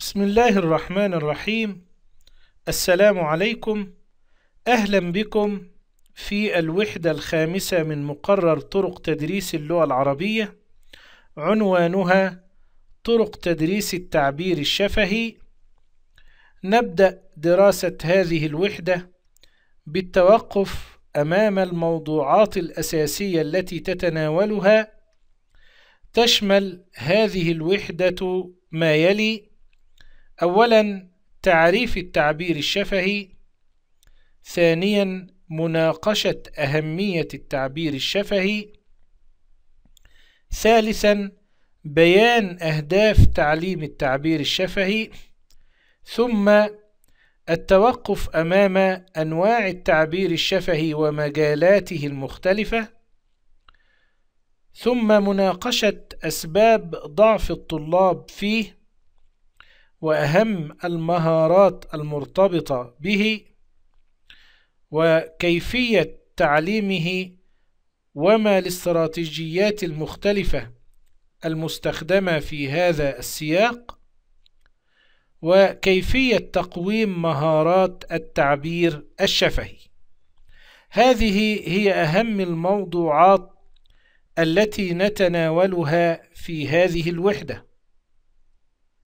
بسم الله الرحمن الرحيم السلام عليكم أهلا بكم في الوحدة الخامسة من مقرر طرق تدريس اللغة العربية عنوانها طرق تدريس التعبير الشفهي نبدأ دراسة هذه الوحدة بالتوقف أمام الموضوعات الأساسية التي تتناولها تشمل هذه الوحدة ما يلي أولا تعريف التعبير الشفهي ثانيا مناقشة أهمية التعبير الشفهي ثالثا بيان أهداف تعليم التعبير الشفهي ثم التوقف أمام أنواع التعبير الشفهي ومجالاته المختلفة ثم مناقشة أسباب ضعف الطلاب فيه وأهم المهارات المرتبطة به وكيفية تعليمه وما الاستراتيجيات المختلفة المستخدمة في هذا السياق وكيفية تقويم مهارات التعبير الشفهي هذه هي أهم الموضوعات التي نتناولها في هذه الوحدة